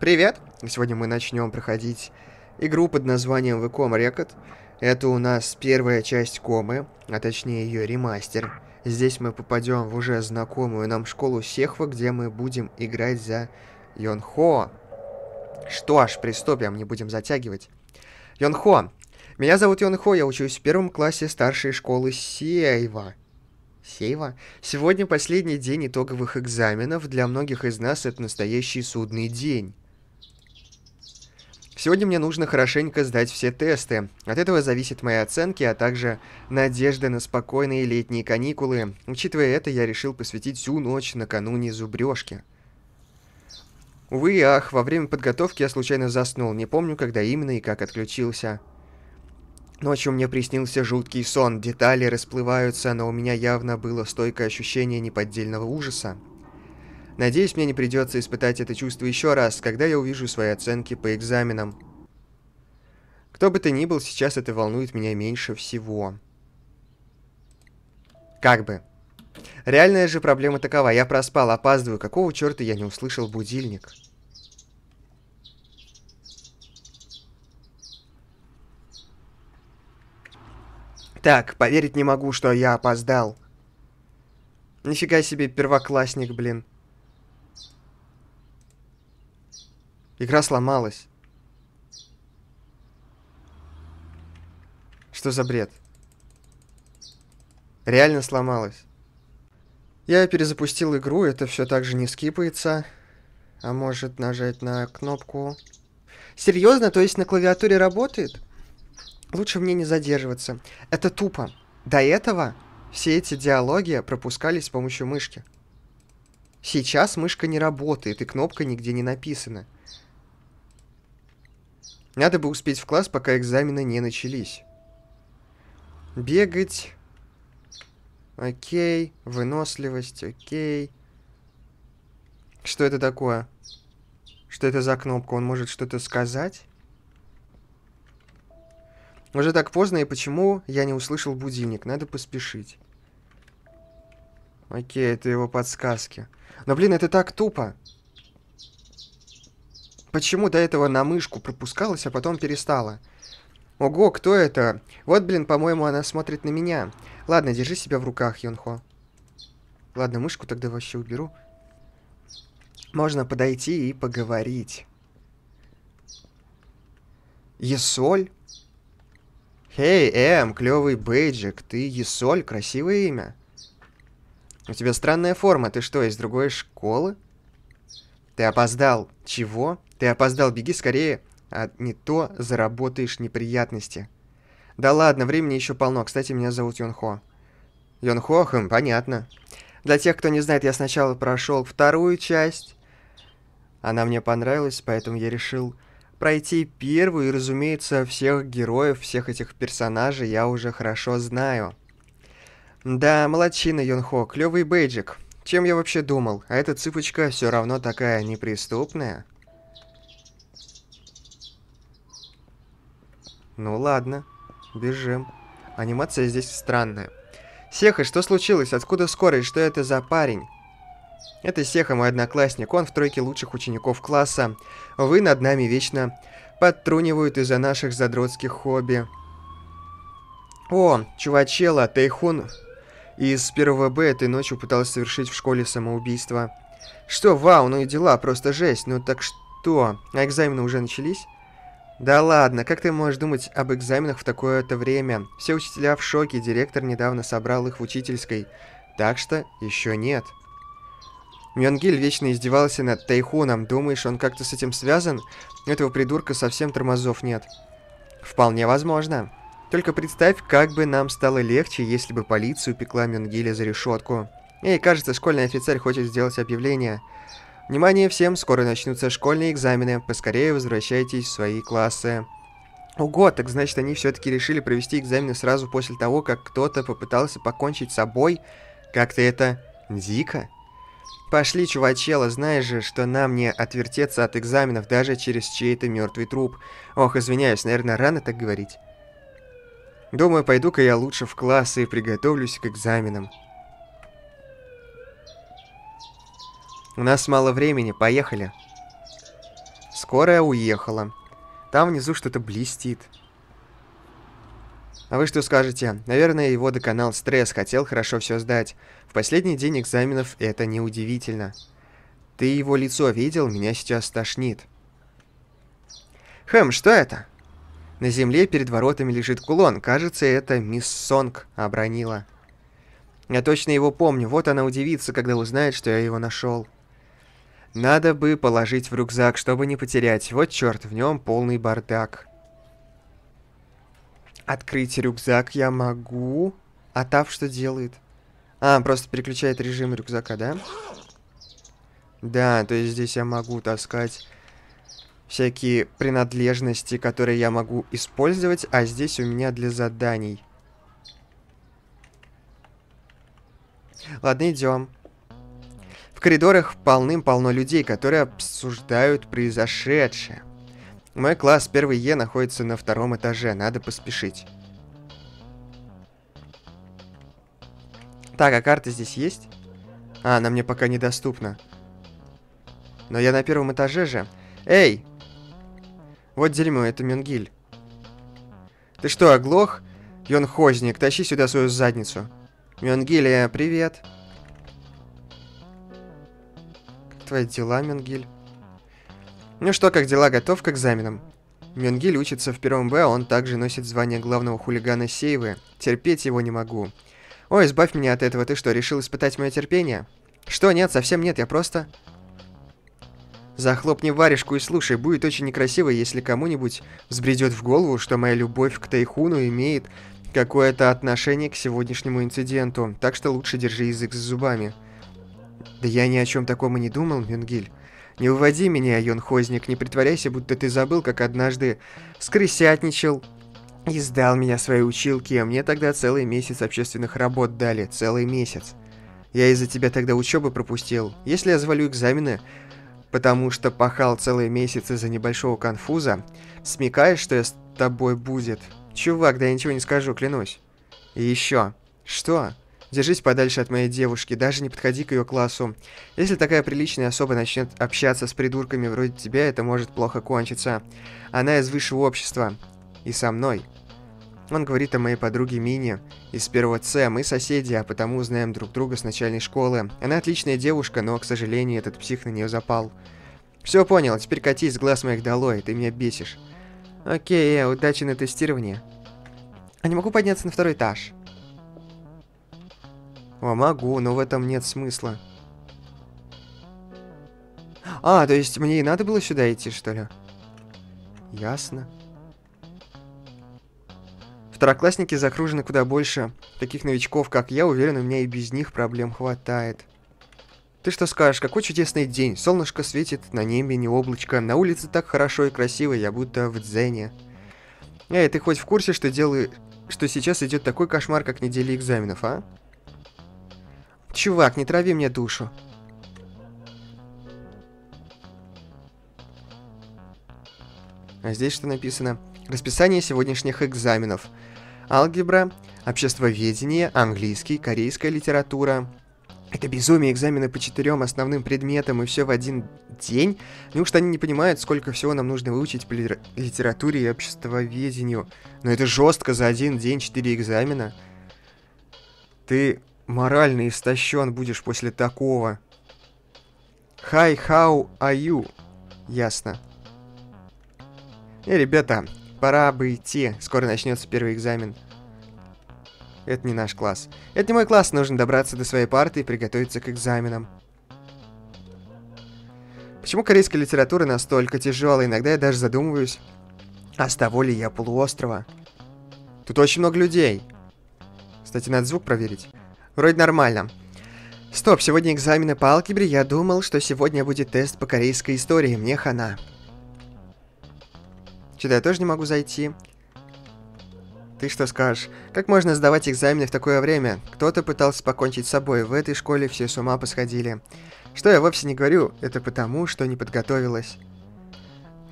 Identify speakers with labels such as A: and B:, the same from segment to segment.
A: Привет! Сегодня мы начнем проходить игру под названием Веком Рекорд. Это у нас первая часть комы, а точнее ее ремастер. Здесь мы попадем в уже знакомую нам школу Сехва, где мы будем играть за Йонхо. Что ж, приступим, не будем затягивать. Йонхо. Меня зовут Йонхо, я учусь в первом классе старшей школы Сейва. Сейва. Сегодня последний день итоговых экзаменов. Для многих из нас это настоящий судный день. Сегодня мне нужно хорошенько сдать все тесты. От этого зависят мои оценки, а также надежды на спокойные летние каникулы. Учитывая это, я решил посвятить всю ночь накануне зубрежки. Увы и ах, во время подготовки я случайно заснул, не помню, когда именно и как отключился. Ночью мне приснился жуткий сон, детали расплываются, но у меня явно было стойкое ощущение неподдельного ужаса. Надеюсь, мне не придется испытать это чувство еще раз, когда я увижу свои оценки по экзаменам. Кто бы ты ни был, сейчас это волнует меня меньше всего. Как бы. Реальная же проблема такова. Я проспал, опаздываю. Какого черта я не услышал будильник? Так, поверить не могу, что я опоздал. Нифига себе, первоклассник, блин. Игра сломалась. Что за бред? Реально сломалась. Я перезапустил игру, это все так же не скипается. А может нажать на кнопку... Серьезно? То есть на клавиатуре работает? Лучше мне не задерживаться. Это тупо. До этого все эти диалоги пропускались с помощью мышки. Сейчас мышка не работает, и кнопка нигде не написана. Надо бы успеть в класс, пока экзамены не начались. Бегать. Окей. Выносливость. Окей. Что это такое? Что это за кнопка? Он может что-то сказать? Уже так поздно, и почему я не услышал будильник? Надо поспешить. Окей, это его подсказки. Но, блин, это так тупо. Почему до этого на мышку пропускалась, а потом перестала? Ого, кто это? Вот, блин, по-моему, она смотрит на меня. Ладно, держи себя в руках, Юнхо. Ладно, мышку тогда вообще уберу. Можно подойти и поговорить. Есоль? Хей, Эм, клевый бейджик, ты Есоль, красивое имя. У тебя странная форма, ты что, из другой школы? Ты опоздал. Чего? Ты опоздал, беги скорее, а не то заработаешь неприятности. Да ладно, времени еще полно. Кстати, меня зовут Йон Хо. хм, понятно. Для тех, кто не знает, я сначала прошел вторую часть. Она мне понравилась, поэтому я решил пройти первую. И, разумеется, всех героев, всех этих персонажей я уже хорошо знаю. Да, молодчина, Йон клевый бейджик. Чем я вообще думал? А эта цыпочка все равно такая неприступная. Ну ладно, бежим. Анимация здесь странная. Сеха, что случилось? Откуда скорость? Что это за парень? Это Сеха, мой одноклассник. Он в тройке лучших учеников класса. Вы над нами вечно подтрунивают из-за наших задротских хобби. О, чувачела, Тайхун из первого Б этой ночью пытался совершить в школе самоубийство. Что, вау, ну и дела, просто жесть. Ну так что, а экзамены уже начались? Да ладно, как ты можешь думать об экзаменах в такое-то время? Все учителя в шоке, директор недавно собрал их в учительской. Так что еще нет. Мюнгиль вечно издевался над Тайхуном. Думаешь, он как-то с этим связан? У Этого придурка совсем тормозов нет. Вполне возможно. Только представь, как бы нам стало легче, если бы полицию пекла Мюнгиля за решетку. Эй, кажется, школьный офицер хочет сделать объявление – Внимание всем, скоро начнутся школьные экзамены, поскорее возвращайтесь в свои классы. Ого, так значит они все-таки решили провести экзамены сразу после того, как кто-то попытался покончить с собой? Как-то это дико. Пошли, чувачела, знаешь же, что нам не отвертеться от экзаменов даже через чей-то мертвый труп. Ох, извиняюсь, наверное, рано так говорить. Думаю, пойду-ка я лучше в классы и приготовлюсь к экзаменам. У нас мало времени, поехали. Скорая уехала. Там внизу что-то блестит. А вы что скажете? Наверное, его доконал стресс, хотел хорошо все сдать. В последний день экзаменов это неудивительно. Ты его лицо видел, меня сейчас тошнит. Хэм, что это? На земле перед воротами лежит кулон. Кажется, это мисс Сонг обронила. Я точно его помню. Вот она удивится, когда узнает, что я его нашел. Надо бы положить в рюкзак, чтобы не потерять. Вот черт, в нем полный бардак. Открыть рюкзак я могу. А Тав что делает? А, просто переключает режим рюкзака, да? Да, то есть здесь я могу таскать всякие принадлежности, которые я могу использовать, а здесь у меня для заданий. Ладно, идем. В коридорах полным-полно людей, которые обсуждают произошедшее. Мой класс 1 Е находится на втором этаже, надо поспешить. Так, а карта здесь есть? А, она мне пока недоступна. Но я на первом этаже же. Эй! Вот дерьмо, это Менгиль. Ты что, оглох? Йон Хозник, тащи сюда свою задницу. Менгилия, привет. Привет. твои дела, Менгиль?» «Ну что, как дела? Готов к экзаменам?» Менгиль учится в первом Б, а он также носит звание главного хулигана Сейвы. Терпеть его не могу. «Ой, избавь меня от этого, ты что, решил испытать мое терпение?» «Что, нет, совсем нет, я просто...» Захлопни варежку и слушай, будет очень некрасиво, если кому-нибудь взбредет в голову, что моя любовь к Тайхуну имеет какое-то отношение к сегодняшнему инциденту, так что лучше держи язык за зубами. Да я ни о чем таком и не думал, Мюнгиль. Не уводи меня, Йон не притворяйся, будто ты забыл, как однажды скрысятничал и сдал меня своей училке, а мне тогда целый месяц общественных работ дали, целый месяц. Я из-за тебя тогда учебы пропустил. Если я завалю экзамены, потому что пахал целый месяц из-за небольшого конфуза, смекаешь, что я с тобой будет? Чувак, да я ничего не скажу, клянусь. И еще. Что? Держись подальше от моей девушки, даже не подходи к ее классу. Если такая приличная особа начнет общаться с придурками вроде тебя, это может плохо кончиться. Она из высшего общества. И со мной. Он говорит о моей подруге Мине из первого С. Мы соседи, а потому знаем друг друга с начальной школы. Она отличная девушка, но, к сожалению, этот псих на нее запал. Все понял, теперь катись с глаз моих долой, ты меня бесишь. Окей, удачи на тестировании. А не могу подняться на второй этаж. О, а, могу, но в этом нет смысла. А, то есть мне и надо было сюда идти, что ли? Ясно. Второклассники закружены куда больше. Таких новичков, как я, уверен, у меня и без них проблем хватает. Ты что скажешь, какой чудесный день. Солнышко светит, на небе не облачко. На улице так хорошо и красиво, я будто в дзене. Эй, ты хоть в курсе, что делаю... Что сейчас идет такой кошмар, как неделя экзаменов, а? Чувак, не трави мне душу. А здесь что написано? Расписание сегодняшних экзаменов. Алгебра, обществоведение, английский, корейская литература. Это безумие, экзамены по четырем основным предметам и все в один день. Неужто они не понимают, сколько всего нам нужно выучить по литературе и обществоведению? Но это жестко за один день четыре экзамена. Ты Морально истощен будешь после такого. Hi, how are you? Ясно. И, э, ребята, пора бы идти. Скоро начнется первый экзамен. Это не наш класс. Это не мой класс, нужно добраться до своей парты и приготовиться к экзаменам. Почему корейская литература настолько тяжелая? Иногда я даже задумываюсь, а с того ли я полуострова? Тут очень много людей. Кстати, надо звук проверить. Вроде нормально. Стоп, сегодня экзамены по алгебре, я думал, что сегодня будет тест по корейской истории, мне хана. Что-то я тоже не могу зайти. Ты что скажешь? Как можно сдавать экзамены в такое время? Кто-то пытался покончить с собой, в этой школе все с ума посходили. Что я вовсе не говорю, это потому, что не подготовилась.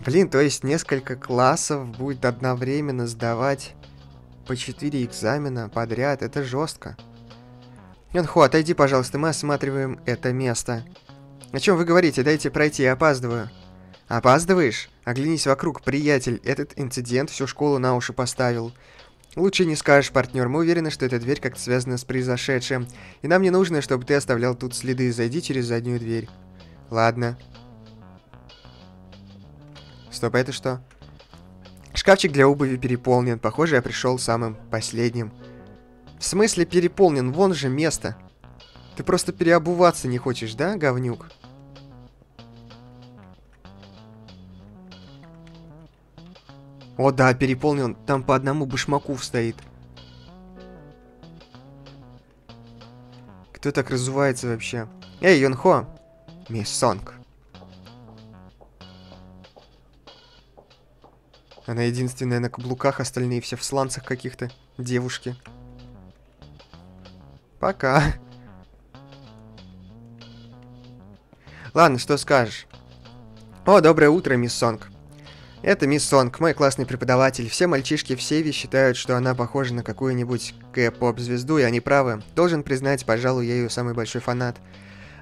A: Блин, то есть несколько классов будет одновременно сдавать по 4 экзамена подряд, это жестко. Янху, отойди, пожалуйста, мы осматриваем это место. О чем вы говорите? Дайте пройти, я опаздываю. Опаздываешь? Оглянись вокруг, приятель. Этот инцидент всю школу на уши поставил. Лучше не скажешь, партнер. Мы уверены, что эта дверь как-то связана с произошедшим. И нам не нужно, чтобы ты оставлял тут следы. Зайди через заднюю дверь. Ладно. Стоп, а это что? Шкафчик для обуви переполнен. Похоже, я пришел самым последним. В смысле переполнен? Вон же место. Ты просто переобуваться не хочешь, да, говнюк? О да, переполнен. Там по одному башмаку стоит. Кто так разувается вообще? Эй, Юнхо! Мисс Сонг. Она единственная на каблуках, остальные все в сланцах каких-то. Девушки. Девушки. Пока. Ладно, что скажешь. О, доброе утро, мисс Сонг. Это мисс Сонг, мой классный преподаватель. Все мальчишки в Севе считают, что она похожа на какую-нибудь кэ-поп-звезду, и они правы. Должен признать, пожалуй, я ее самый большой фанат.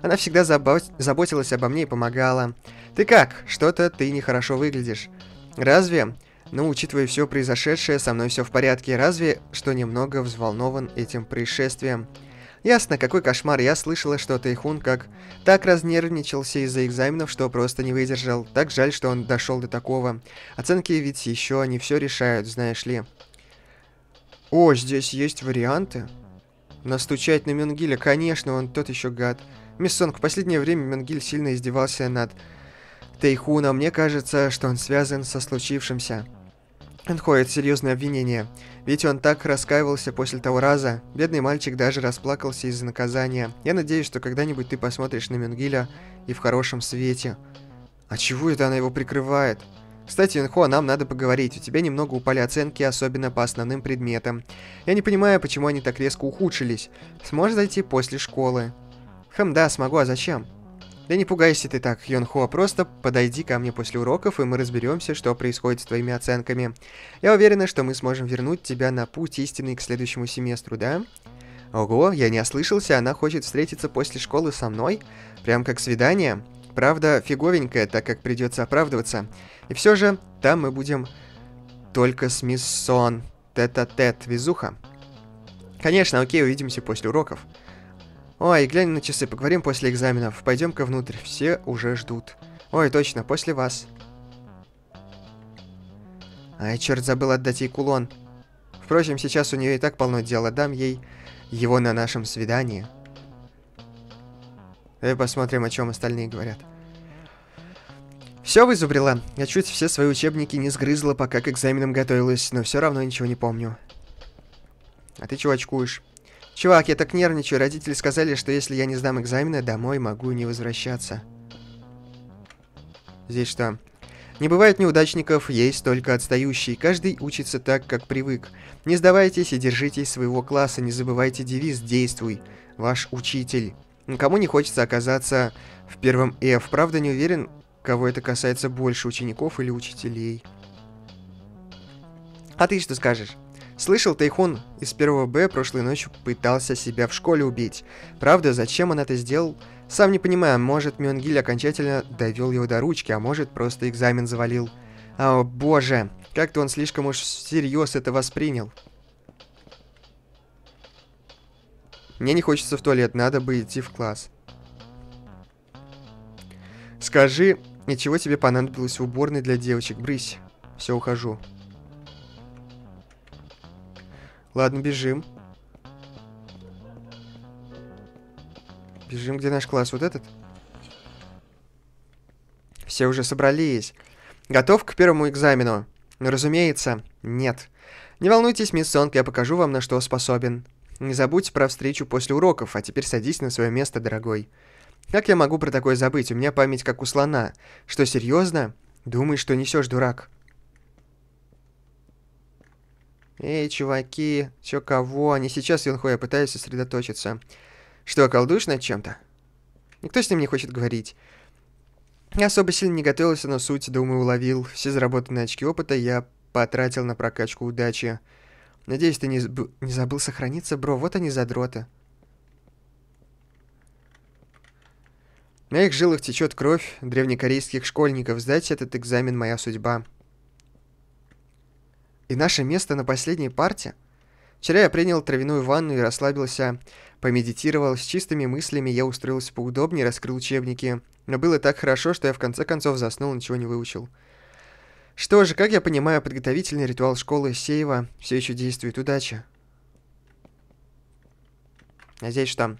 A: Она всегда забо заботилась обо мне и помогала. Ты как? Что-то ты нехорошо выглядишь. Разве? Ну, учитывая все произошедшее, со мной все в порядке. Разве что немного взволнован этим происшествием. Ясно, какой кошмар, я слышала, что Тайхун как... Так разнервничался из-за экзаменов, что просто не выдержал. Так жаль, что он дошел до такого. Оценки ведь еще не все решают, знаешь ли. О, здесь есть варианты. Настучать на Менгиля, конечно, он тот еще гад. Мисс Сонг, в последнее время Менгиль сильно издевался над Тайхуном. Мне кажется, что он связан со случившимся отходит серьезные обвинения. Ведь он так раскаивался после того раза. Бедный мальчик даже расплакался из-за наказания. Я надеюсь, что когда-нибудь ты посмотришь на Мюнгиля и в хорошем свете. А чего это она его прикрывает? Кстати, Инхо, нам надо поговорить. У тебя немного упали оценки, особенно по основным предметам. Я не понимаю, почему они так резко ухудшились. Сможешь зайти после школы? Хм, да, смогу, а зачем? Да не пугайся ты так, Йон Хо, просто подойди ко мне после уроков, и мы разберемся, что происходит с твоими оценками. Я уверена, что мы сможем вернуть тебя на путь истинный к следующему семестру, да? Ого, я не ослышался, она хочет встретиться после школы со мной? Прям как свидание? Правда, фиговенькая, так как придется оправдываться. И все же, там мы будем только с мисс Сон. Тет-а-тет, -а -тет, везуха. Конечно, окей, увидимся после уроков. Ой, глянь на часы, поговорим после экзаменов. Пойдем-ка внутрь, все уже ждут. Ой, точно, после вас. Ай, черт, забыл отдать ей кулон. Впрочем, сейчас у нее и так полно дела, дам ей его на нашем свидании. Давай посмотрим, о чем остальные говорят. Все вызубрила. Я чуть все свои учебники не сгрызла, пока к экзаменам готовилась, но все равно ничего не помню. А ты чего очкуешь? Чувак, я так нервничаю. Родители сказали, что если я не сдам экзамены, домой могу не возвращаться. Здесь что? Не бывает неудачников, есть только отстающие. Каждый учится так, как привык. Не сдавайтесь и держитесь своего класса. Не забывайте девиз «Действуй». Ваш учитель. Никому не хочется оказаться в первом F. «Э». Правда, не уверен, кого это касается больше, учеников или учителей. А ты что скажешь? Слышал, Тайхон из 1 Б прошлой ночью пытался себя в школе убить. Правда, зачем он это сделал? Сам не понимаю, может, Мюнгиль окончательно довел его до ручки, а может, просто экзамен завалил. А, о, боже, как-то он слишком уж всерьез это воспринял. Мне не хочется в туалет, надо бы идти в класс. Скажи, ничего тебе понадобилось в уборной для девочек, брысь? Все, ухожу. Ладно, бежим. Бежим, где наш класс? Вот этот? Все уже собрались. Готов к первому экзамену? Ну, разумеется, нет. Не волнуйтесь, мисс Сонг, я покажу вам, на что способен. Не забудь про встречу после уроков, а теперь садись на свое место, дорогой. Как я могу про такое забыть? У меня память как у слона. Что, серьезно? Думаешь, что несешь, дурак? «Эй, чуваки, чё кого? Не сейчас, Юнхо, я пытаюсь сосредоточиться. Что, колдуешь над чем-то?» Никто с ним не хочет говорить. Я особо сильно не готовился, но суть, думаю, уловил. Все заработанные очки опыта я потратил на прокачку удачи. Надеюсь, ты не, сб... не забыл сохраниться, бро. Вот они, задроты. На их жилах течет кровь древнекорейских школьников. Сдать этот экзамен моя судьба и наше место на последней парте? Вчера я принял травяную ванну и расслабился, помедитировал, с чистыми мыслями я устроился поудобнее, раскрыл учебники. Но было так хорошо, что я в конце концов заснул, ничего не выучил. Что же, как я понимаю, подготовительный ритуал школы Сеева все еще действует. Удача. Надеюсь, что...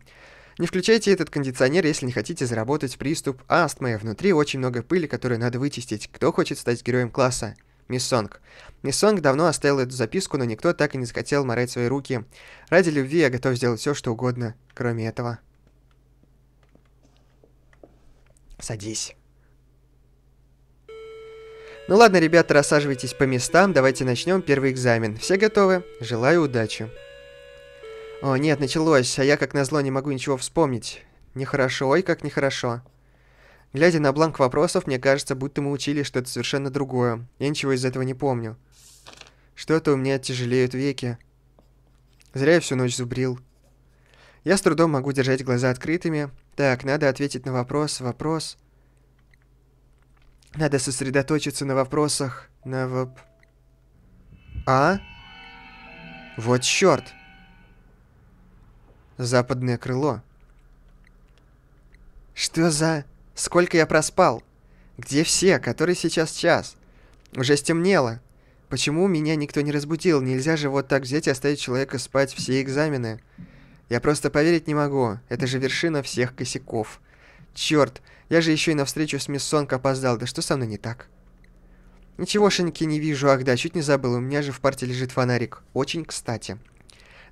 A: Не включайте этот кондиционер, если не хотите заработать приступ астмы. Внутри очень много пыли, которую надо вычистить. Кто хочет стать героем класса? Мисс Сонг. Мисс Сонг давно оставил эту записку, но никто так и не захотел морать свои руки. Ради любви я готов сделать все, что угодно, кроме этого. Садись. Ну ладно, ребята, рассаживайтесь по местам, давайте начнем первый экзамен. Все готовы? Желаю удачи. О, нет, началось, а я как назло не могу ничего вспомнить. Нехорошо, ой, как нехорошо. Глядя на бланк вопросов, мне кажется, будто мы учили что-то совершенно другое. Я ничего из этого не помню. Что-то у меня тяжелеют веки. Зря я всю ночь зубрил. Я с трудом могу держать глаза открытыми. Так, надо ответить на вопрос, вопрос. Надо сосредоточиться на вопросах, на воп... А? Вот черт! Западное крыло. Что за... Сколько я проспал? Где все? Который сейчас час? Уже стемнело. Почему меня никто не разбудил? Нельзя же вот так взять и оставить человека спать все экзамены. Я просто поверить не могу. Это же вершина всех косяков. Черт, я же еще и на встречу с мисс Сонг опоздал. Да что со мной не так? Ничегошеньки не вижу. Ах да, чуть не забыл. У меня же в парте лежит фонарик. Очень кстати.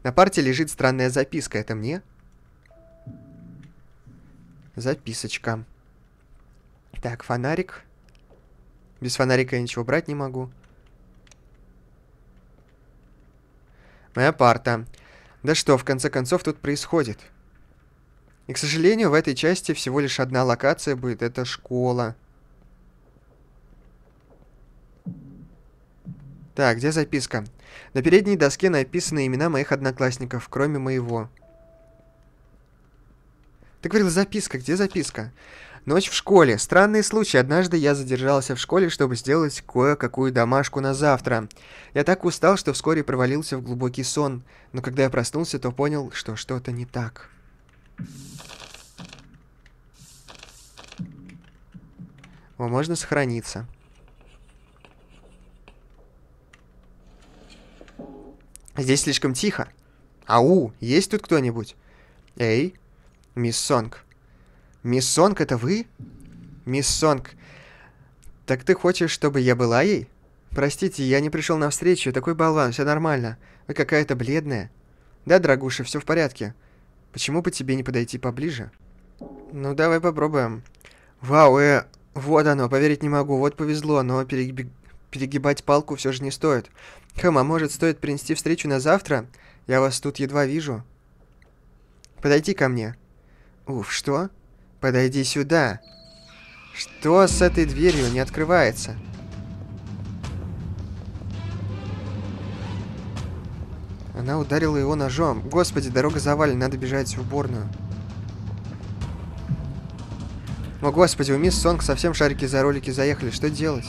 A: На парте лежит странная записка. Это мне? Записочка. Так, фонарик. Без фонарика я ничего брать не могу. Моя парта. Да что, в конце концов, тут происходит? И, к сожалению, в этой части всего лишь одна локация будет. Это школа. Так, где записка? На передней доске написаны имена моих одноклассников, кроме моего. Ты говорил, записка. Где записка? Ночь в школе. Странный случай. Однажды я задержался в школе, чтобы сделать кое-какую домашку на завтра. Я так устал, что вскоре провалился в глубокий сон. Но когда я проснулся, то понял, что что-то не так. О, можно сохраниться. Здесь слишком тихо. Ау, есть тут кто-нибудь? Эй, мисс Сонг. Мисс Сонг, это вы? Мисс Сонг, так ты хочешь, чтобы я была ей? Простите, я не пришел на встречу, такой болван, все нормально. Вы какая-то бледная. Да, дорогуша, все в порядке. Почему бы тебе не подойти поближе? Ну, давай попробуем. Вау, э, вот оно, поверить не могу, вот повезло, но перегиб... перегибать палку все же не стоит. Хм, а может стоит принести встречу на завтра? Я вас тут едва вижу. Подойти ко мне. Уф, что? Подойди сюда. Что с этой дверью не открывается? Она ударила его ножом. Господи, дорога завалена, надо бежать в уборную. О, господи, у мисс Сонг совсем шарики за ролики заехали. Что делать?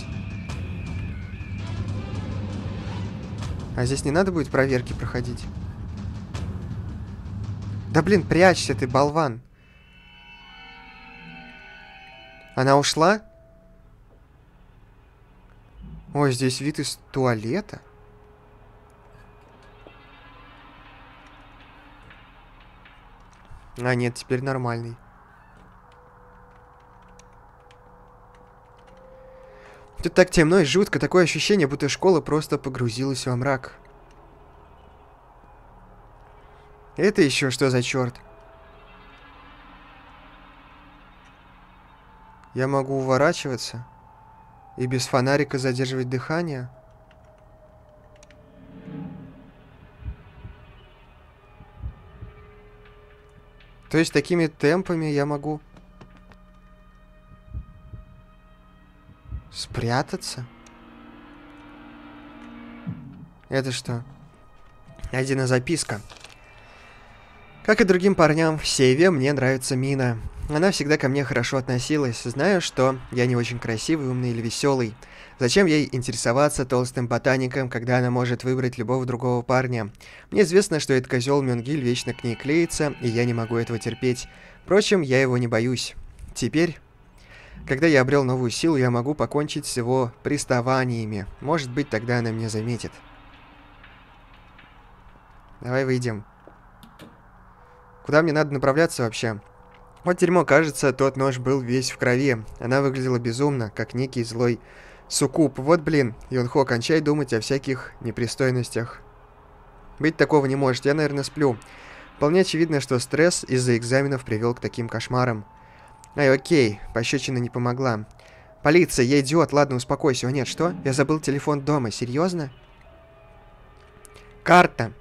A: А здесь не надо будет проверки проходить? Да блин, прячься ты, болван! Она ушла? Ой, здесь вид из туалета. А нет, теперь нормальный. Тут так темно и жутко, такое ощущение, будто школа просто погрузилась во мрак. Это еще что за черт? Я могу уворачиваться и без фонарика задерживать дыхание? То есть такими темпами я могу спрятаться? Это что? Найдена записка. Как и другим парням в Сейве, мне нравится Мина. Она всегда ко мне хорошо относилась, зная, что я не очень красивый, умный или веселый. Зачем ей интересоваться толстым ботаником, когда она может выбрать любого другого парня? Мне известно, что этот козел Мюнгиль вечно к ней клеится, и я не могу этого терпеть. Впрочем, я его не боюсь. Теперь, когда я обрел новую силу, я могу покончить с его приставаниями. Может быть, тогда она меня заметит. Давай выйдем. Куда мне надо направляться вообще? Вот дерьмо, кажется, тот нож был весь в крови. Она выглядела безумно, как некий злой суккуб. Вот блин, Юнхо, кончай думать о всяких непристойностях. Быть такого не может, я, наверное, сплю. Вполне очевидно, что стресс из-за экзаменов привел к таким кошмарам. Ай, окей, пощечина не помогла. Полиция, я идиот, ладно, успокойся. О нет, что? Я забыл телефон дома, серьезно? Карта.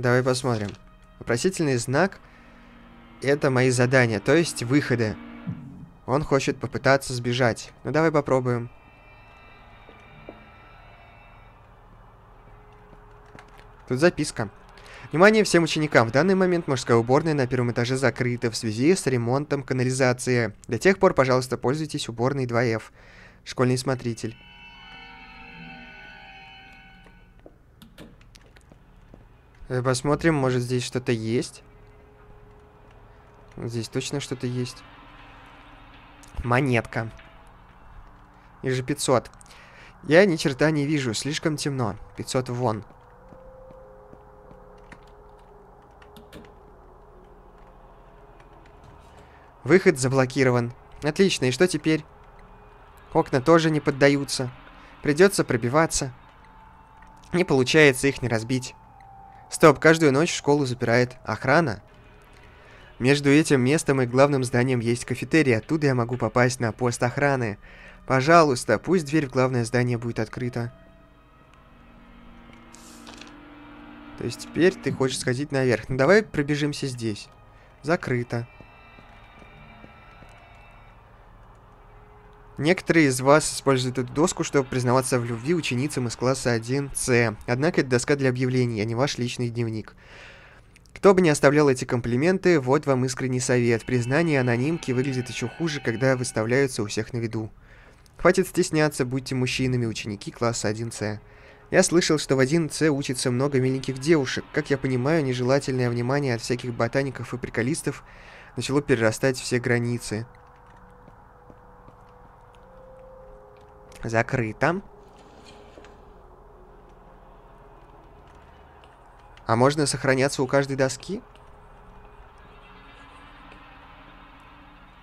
A: Давай посмотрим. Вопросительный знак — это мои задания, то есть выходы. Он хочет попытаться сбежать. Ну давай попробуем. Тут записка. Внимание всем ученикам! В данный момент мужская уборная на первом этаже закрыта в связи с ремонтом канализации. До тех пор, пожалуйста, пользуйтесь уборной 2F. Школьный смотритель. Э, посмотрим, может здесь что-то есть. Здесь точно что-то есть. Монетка. Их же 500. Я ни черта не вижу, слишком темно. 500 вон. Выход заблокирован. Отлично, и что теперь? Окна тоже не поддаются. Придется пробиваться. Не получается их не разбить. Стоп, каждую ночь школу запирает охрана. Между этим местом и главным зданием есть кафетерий, оттуда я могу попасть на пост охраны. Пожалуйста, пусть дверь в главное здание будет открыта. То есть теперь ты хочешь сходить наверх. Ну давай пробежимся здесь. Закрыто. Некоторые из вас используют эту доску, чтобы признаваться в любви ученицам из класса 1С. Однако это доска для объявлений, а не ваш личный дневник. Кто бы не оставлял эти комплименты, вот вам искренний совет. Признание анонимки выглядит еще хуже, когда выставляются у всех на виду. Хватит стесняться, будьте мужчинами, ученики класса 1С. Я слышал, что в 1С учится много миленьких девушек. Как я понимаю, нежелательное внимание от всяких ботаников и приколистов начало перерастать все границы. Закрыто. А можно сохраняться у каждой доски?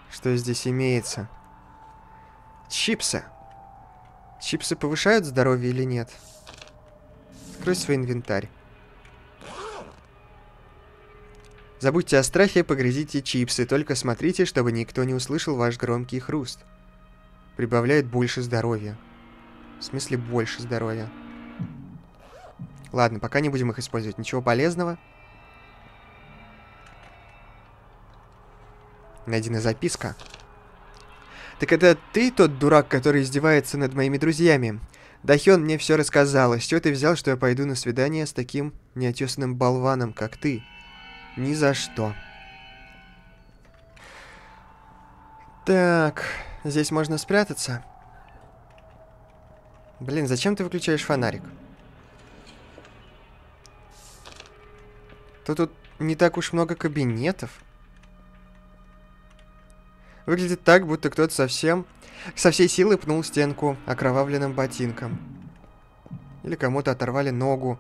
A: Что здесь имеется? Чипсы. Чипсы повышают здоровье или нет? Открой свой инвентарь. Забудьте о страхе, погрызите чипсы, только смотрите, чтобы никто не услышал ваш громкий хруст прибавляет больше здоровья. В смысле больше здоровья. Ладно, пока не будем их использовать. Ничего полезного. Найдена записка. Так это ты тот дурак, который издевается над моими друзьями. Дахён мне все рассказал, а с чего ты взял, что я пойду на свидание с таким неотесанным болваном, как ты? Ни за что. Так, Здесь можно спрятаться. Блин, зачем ты выключаешь фонарик? То тут не так уж много кабинетов. Выглядит так, будто кто-то совсем... Со всей силы пнул стенку окровавленным ботинком. Или кому-то оторвали ногу.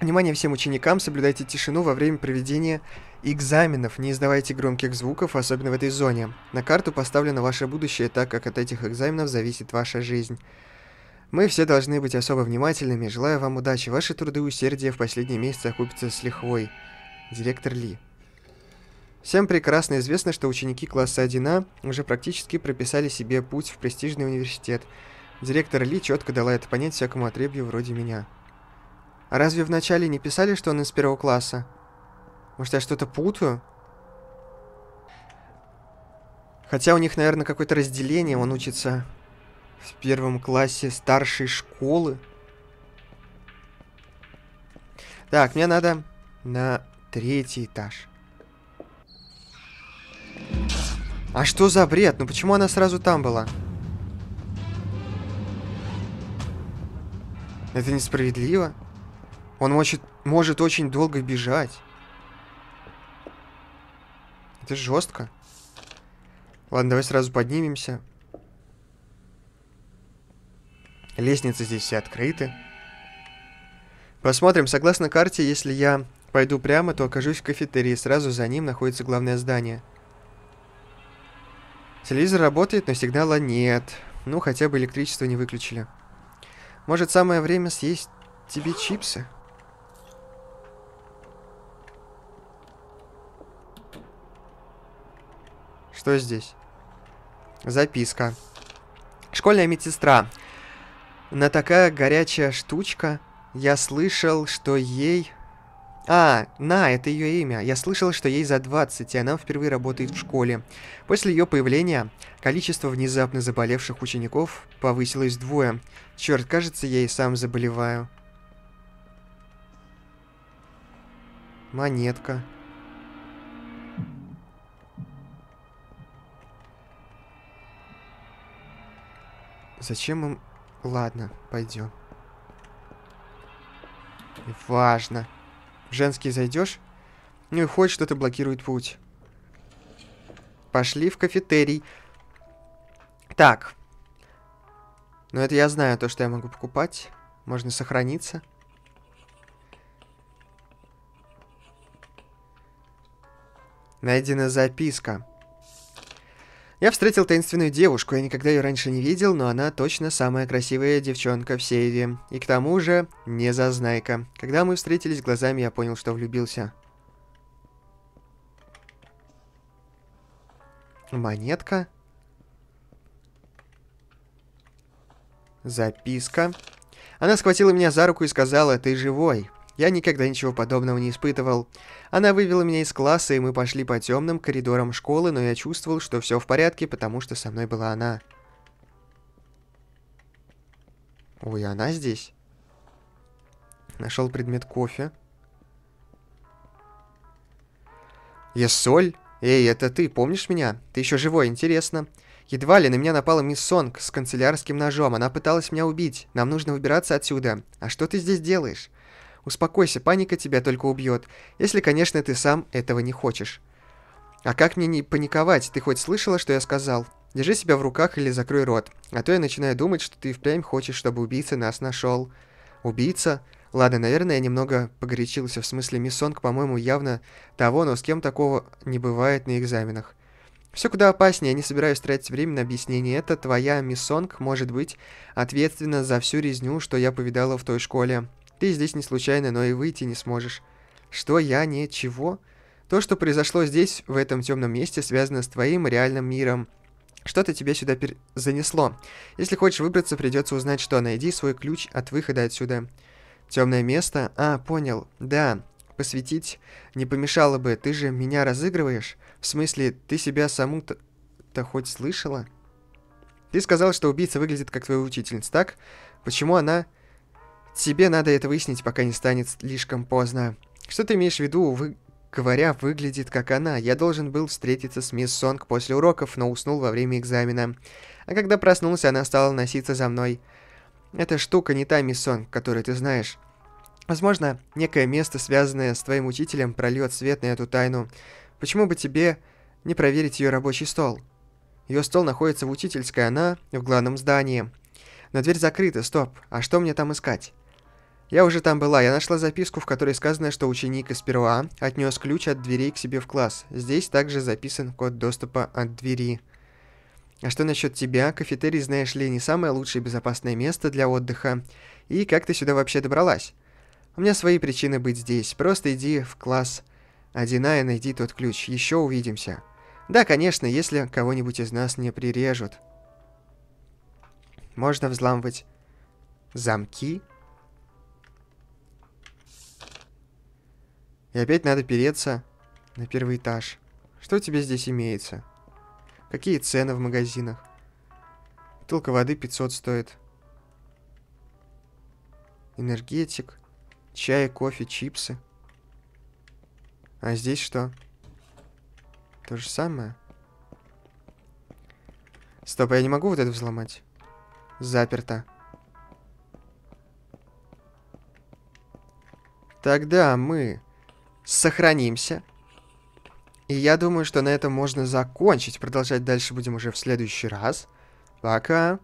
A: Внимание всем ученикам, соблюдайте тишину во время проведения экзаменов. Не издавайте громких звуков, особенно в этой зоне. На карту поставлено ваше будущее, так как от этих экзаменов зависит ваша жизнь. Мы все должны быть особо внимательными. Желаю вам удачи. Ваши труды и усердие в последние месяцы окупятся с лихвой. Директор Ли. Всем прекрасно известно, что ученики класса 1А уже практически прописали себе путь в престижный университет. Директор Ли четко дала это понять всякому отребью вроде меня. А разве вначале не писали, что он из первого класса? Может, я что-то путаю? Хотя у них, наверное, какое-то разделение. Он учится в первом классе старшей школы. Так, мне надо на третий этаж. А что за бред? Ну почему она сразу там была? Это несправедливо. Он может, может очень долго бежать. Это жестко. Ладно, давай сразу поднимемся. Лестницы здесь все открыты. Посмотрим. Согласно карте, если я пойду прямо, то окажусь в кафетерии. Сразу за ним находится главное здание. Телевизор работает, но сигнала нет. Ну, хотя бы электричество не выключили. Может, самое время съесть тебе чипсы? Что здесь? Записка. Школьная медсестра. На такая горячая штучка. Я слышал, что ей... А, на, это ее имя. Я слышал, что ей за 20, и она впервые работает в школе. После ее появления количество внезапно заболевших учеников повысилось вдвое. Черт, кажется, я и сам заболеваю. Монетка. Зачем им... Ладно, пойдем. Важно. женский зайдешь? Ну и хоть что-то блокирует путь. Пошли в кафетерий. Так. Но ну, это я знаю, то, что я могу покупать. Можно сохраниться. Найдена записка. Я встретил таинственную девушку, я никогда ее раньше не видел, но она точно самая красивая девчонка в Сейве. И к тому же, не зазнайка. Когда мы встретились глазами, я понял, что влюбился. Монетка. Записка. Она схватила меня за руку и сказала, ты живой. Я никогда ничего подобного не испытывал. Она вывела меня из класса, и мы пошли по темным коридорам школы, но я чувствовал, что все в порядке, потому что со мной была она. Ой, она здесь? Нашел предмет кофе. Я соль? Эй, это ты, помнишь меня? Ты еще живой, интересно. Едва ли на меня напала мисс Сонг с канцелярским ножом. Она пыталась меня убить. Нам нужно выбираться отсюда. А что ты здесь делаешь? Успокойся, паника тебя только убьет, если, конечно, ты сам этого не хочешь. А как мне не паниковать? Ты хоть слышала, что я сказал? Держи себя в руках или закрой рот, а то я начинаю думать, что ты впрямь хочешь, чтобы убийца нас нашел. Убийца? Ладно, наверное, я немного погорячился, в смысле Миссонг, по-моему, явно того, но с кем такого не бывает на экзаменах. Все куда опаснее, я не собираюсь тратить время на объяснение. Это твоя Миссонг может быть ответственна за всю резню, что я повидала в той школе. Ты здесь не случайно, но и выйти не сможешь. Что я ничего? То, что произошло здесь, в этом темном месте, связано с твоим реальным миром. Что-то тебе сюда пер... занесло. Если хочешь выбраться, придется узнать, что. Найди свой ключ от выхода отсюда. Темное место? А, понял. Да, посвятить не помешало бы. Ты же меня разыгрываешь? В смысле, ты себя саму-то -то хоть слышала? Ты сказал, что убийца выглядит как твоя учительница, так? Почему она Тебе надо это выяснить, пока не станет слишком поздно. Что ты имеешь в виду, вы... говоря, выглядит как она. Я должен был встретиться с мисс Сонг после уроков, но уснул во время экзамена. А когда проснулся, она стала носиться за мной. Эта штука не та мисс Сонг, которую ты знаешь. Возможно, некое место, связанное с твоим учителем, прольет свет на эту тайну. Почему бы тебе не проверить ее рабочий стол? Ее стол находится в учительской, а она в главном здании. Но дверь закрыта, стоп. А что мне там искать? Я уже там была, я нашла записку, в которой сказано, что ученик из перва отнес ключ от дверей к себе в класс. Здесь также записан код доступа от двери. А что насчет тебя? Кафетерий, знаешь ли, не самое лучшее безопасное место для отдыха. И как ты сюда вообще добралась? У меня свои причины быть здесь. Просто иди в класс Одина и найди тот ключ. Еще увидимся. Да, конечно, если кого-нибудь из нас не прирежут. Можно взламывать замки И опять надо переться на первый этаж. Что у тебя здесь имеется? Какие цены в магазинах? Бутылка воды 500 стоит. Энергетик. Чай, кофе, чипсы. А здесь что? То же самое? Стоп, а я не могу вот это взломать. Заперто. Тогда мы сохранимся. И я думаю, что на этом можно закончить. Продолжать дальше будем уже в следующий раз. Пока.